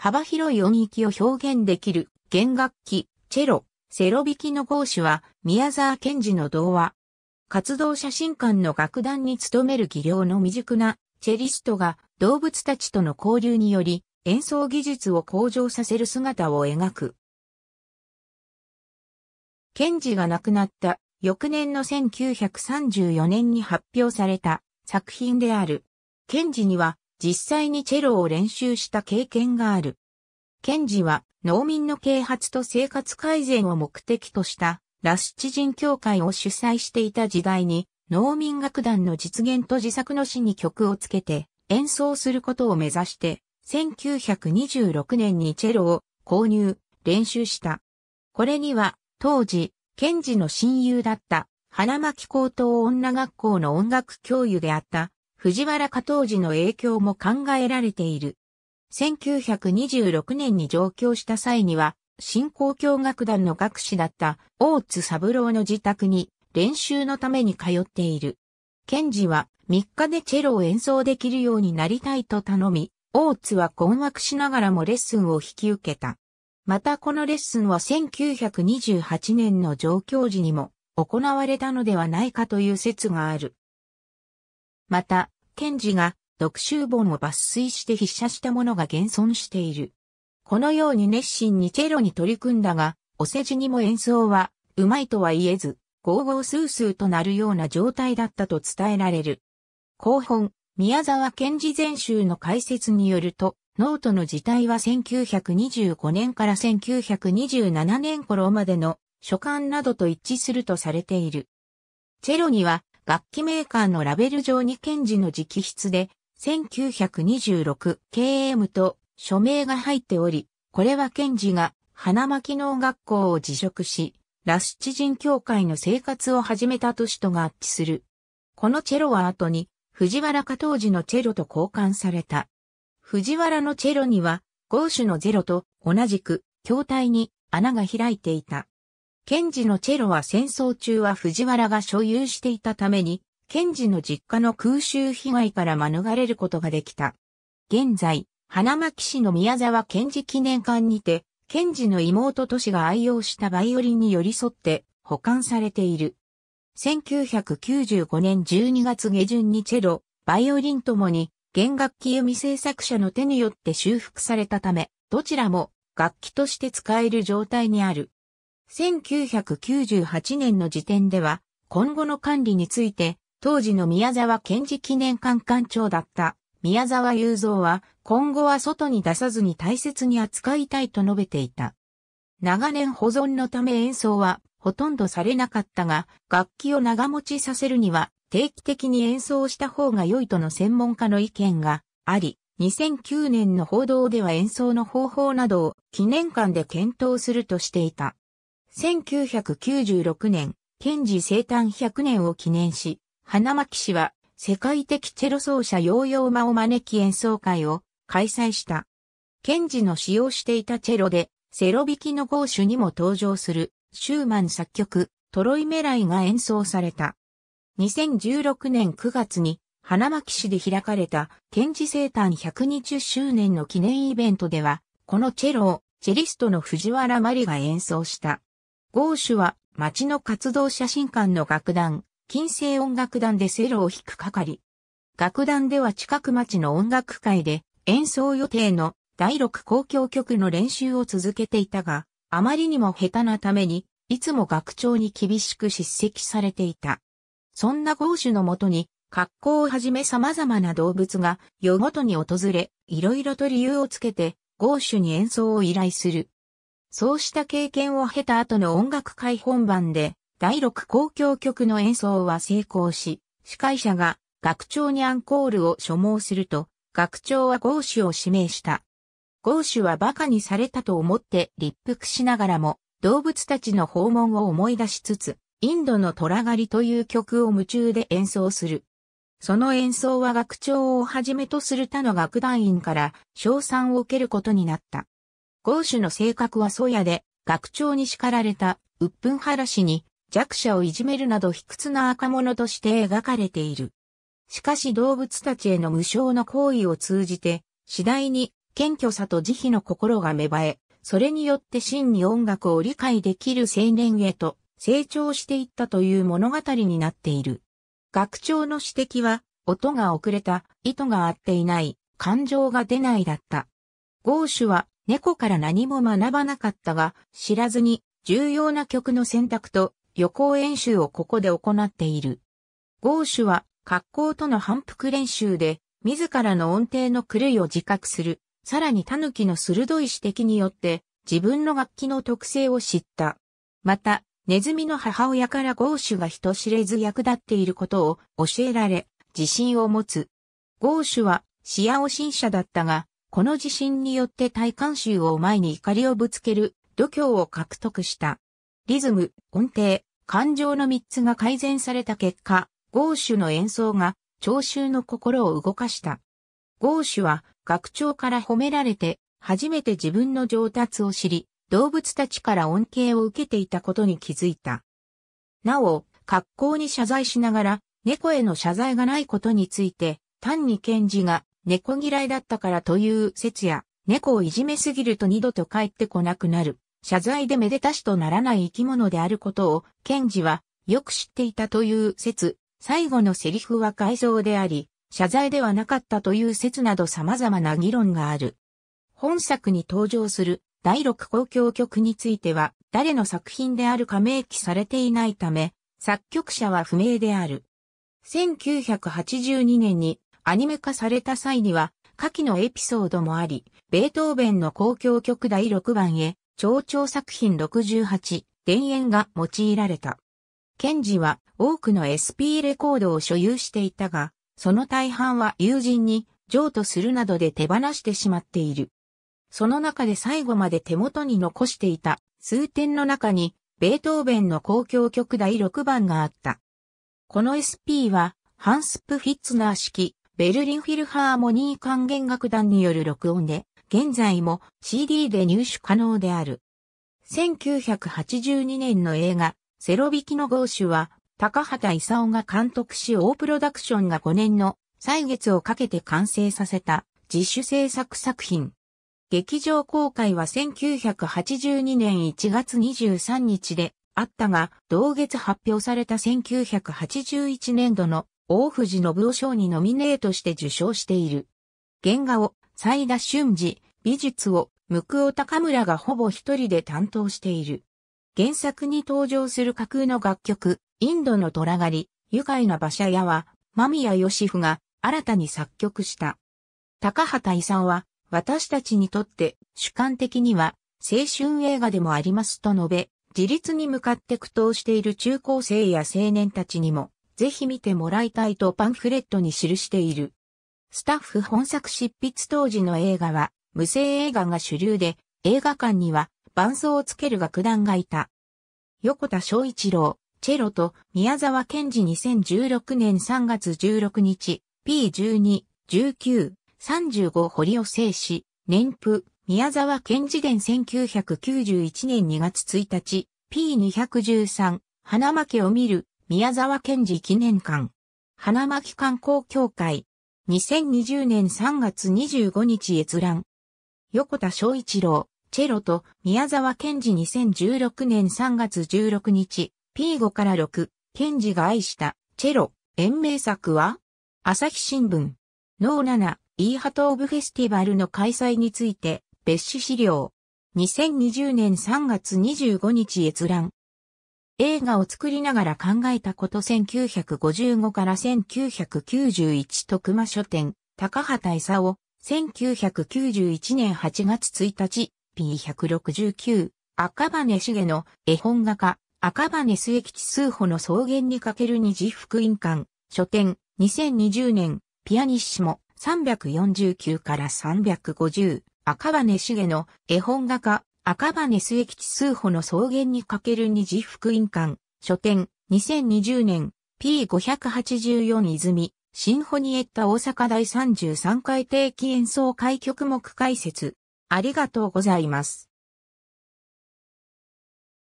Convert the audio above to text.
幅広い音域を表現できる弦楽器、チェロ、セロ弾きの講師は宮沢賢治の童話。活動写真館の楽団に勤める技量の未熟なチェリストが動物たちとの交流により演奏技術を向上させる姿を描く。賢治が亡くなった翌年の1934年に発表された作品である。賢治には実際にチェロを練習した経験がある。ケンジは農民の啓発と生活改善を目的としたラスチ人協会を主催していた時代に農民楽団の実現と自作の詩に曲をつけて演奏することを目指して1926年にチェロを購入、練習した。これには当時、ケンジの親友だった花巻高等女学校の音楽教諭であった藤原加藤寺の影響も考えられている。1926年に上京した際には、新興教楽団の学士だった大津三郎の自宅に練習のために通っている。賢治は3日でチェロを演奏できるようになりたいと頼み、大津は困惑しながらもレッスンを引き受けた。またこのレッスンは1928年の上京時にも行われたのではないかという説がある。また、賢治が読集本を抜粋して筆写したものが現存している。このように熱心にチェロに取り組んだが、お世辞にも演奏は、うまいとは言えず、ゴーゴースースーとなるような状態だったと伝えられる。後本、宮沢賢治全集の解説によると、ノートの字体は1925年から1927年頃までの書簡などと一致するとされている。チェロには楽器メーカーのラベル上にケンジの直筆で、1926KM と署名が入っており、これはケンジが花巻農学校を辞職し、ラスチ人協会の生活を始めた年と合致する。このチェロは後に藤原加藤時のチェロと交換された。藤原のチェロには、ゴーシュのゼロと同じく筐体に穴が開いていた。ケンジのチェロは戦争中は藤原が所有していたために、ケンジの実家の空襲被害から免れることができた。現在、花巻市の宮沢ケンジ記念館にて、ケンジの妹都市が愛用したバイオリンに寄り添って保管されている。1995年12月下旬にチェロ、バイオリンともに、弦楽器弓制作者の手によって修復されたため、どちらも楽器として使える状態にある。1998年の時点では、今後の管理について、当時の宮沢賢治記念館館長だった宮沢雄三は、今後は外に出さずに大切に扱いたいと述べていた。長年保存のため演奏はほとんどされなかったが、楽器を長持ちさせるには定期的に演奏した方が良いとの専門家の意見があり、2009年の報道では演奏の方法などを記念館で検討するとしていた。1996年、賢治生誕100年を記念し、花巻市は世界的チェロ奏者ヨーヨーマを招き演奏会を開催した。賢治の使用していたチェロで、セロ弾きのゴーにも登場する、シューマン作曲、トロイメライが演奏された。2016年9月に、花巻市で開かれた、賢治生誕120周年の記念イベントでは、このチェロを、チェリストの藤原マリが演奏した。ゴーシュは町の活動写真館の楽団、近世音楽団でセロを弾く係。楽団では近く町の音楽会で演奏予定の第6公共曲の練習を続けていたが、あまりにも下手なために、いつも学長に厳しく叱責されていた。そんなゴーシュのもとに、格好をはじめ様々な動物が夜ごとに訪れ、いろいろと理由をつけて、ゴーシュに演奏を依頼する。そうした経験を経た後の音楽会本番で、第6交響曲の演奏は成功し、司会者が学長にアンコールを所望すると、学長はゴーシュを指名した。ゴーシュは馬鹿にされたと思って立腹しながらも、動物たちの訪問を思い出しつつ、インドの虎狩りという曲を夢中で演奏する。その演奏は学長をはじめとする他の楽団員から賞賛を受けることになった。シ主の性格は粗野で、学長に叱られた、鬱憤晴らしに、弱者をいじめるなど卑屈な赤者として描かれている。しかし動物たちへの無償の行為を通じて、次第に謙虚さと慈悲の心が芽生え、それによって真に音楽を理解できる青年へと成長していったという物語になっている。学長の指摘は、音が遅れた、意図が合っていない、感情が出ないだった。ゴーシュは猫から何も学ばなかったが、知らずに重要な曲の選択と予行演習をここで行っている。ゴーシュは格好との反復練習で自らの音程の狂いを自覚する。さらに狸の鋭い指摘によって自分の楽器の特性を知った。また、ネズミの母親からゴーシュが人知れず役立っていることを教えられ、自信を持つ。ゴーシュは、視野を信者だったが、この地震によって大観衆を前に怒りをぶつける度胸を獲得した。リズム、音程、感情の3つが改善された結果、ゴーシュの演奏が聴衆の心を動かした。ゴーシュは学長から褒められて、初めて自分の上達を知り、動物たちから恩恵を受けていたことに気づいた。なお、格好に謝罪しながら、猫への謝罪がないことについて、単に賢治が猫嫌いだったからという説や、猫をいじめすぎると二度と帰ってこなくなる、謝罪でめでたしとならない生き物であることを、ケンジはよく知っていたという説、最後のセリフは改造であり、謝罪ではなかったという説など様々な議論がある。本作に登場する第6公共曲については、誰の作品であるか明記されていないため、作曲者は不明である。1982年にアニメ化された際には、下記のエピソードもあり、ベートーベンの公共曲第6番へ、蝶々作品68、田園が用いられた。ケンジは多くの SP レコードを所有していたが、その大半は友人に譲渡するなどで手放してしまっている。その中で最後まで手元に残していた数点の中に、ベートーベンの公共曲第6番があった。この SP は、ハンス・プ・フィッツナー式ベルリンフィルハーモニー管弦楽団による録音で、現在も CD で入手可能である。1982年の映画、セロビキのゴーシュは、高畑勲が監督し、オープロダクションが5年の歳月をかけて完成させた自主制作作品。劇場公開は1982年1月23日であったが、同月発表された1981年度の大藤信夫賞にノミネートして受賞している。原画を、斉田俊二、美術を、向尾高村がほぼ一人で担当している。原作に登場する架空の楽曲、インドの虎狩り、愉快な馬車屋は、間宮義夫が新たに作曲した。高畑勲は、私たちにとって主観的には青春映画でもありますと述べ、自立に向かって苦闘している中高生や青年たちにもぜひ見てもらいたいとパンフレットに記している。スタッフ本作執筆当時の映画は、無声映画が主流で、映画館には伴奏をつける楽団がいた。横田昭一郎、チェロと宮沢賢治2016年3月16日、P12、19、35堀尾聖氏、年譜、宮沢賢治伝1991年2月1日、P213、花巻を見る、宮沢賢治記念館、花巻観光協会、2020年3月25日閲覧。横田昭一郎、チェロと宮沢賢治2016年3月16日、P5 から6、賢治が愛した、チェロ、延命作は朝日新聞、ノーナナ、イーハトオブフェスティバルの開催について、別紙資料。2020年3月25日閲覧。映画を作りながら考えたこと1955から1991徳間書店、高畑勲、1991年8月1日、P169、赤羽茂の絵本画家、赤羽末吉数歩の草原にかける二次福音館、書店、2020年、ピアニッシモ、349から350、赤羽茂の絵本画家、赤羽末吉数歩の草原にかける二次福音館、書店、2020年、P584 泉、シンフォニエッタ大阪第33回定期演奏会曲目解説。ありがとうございます。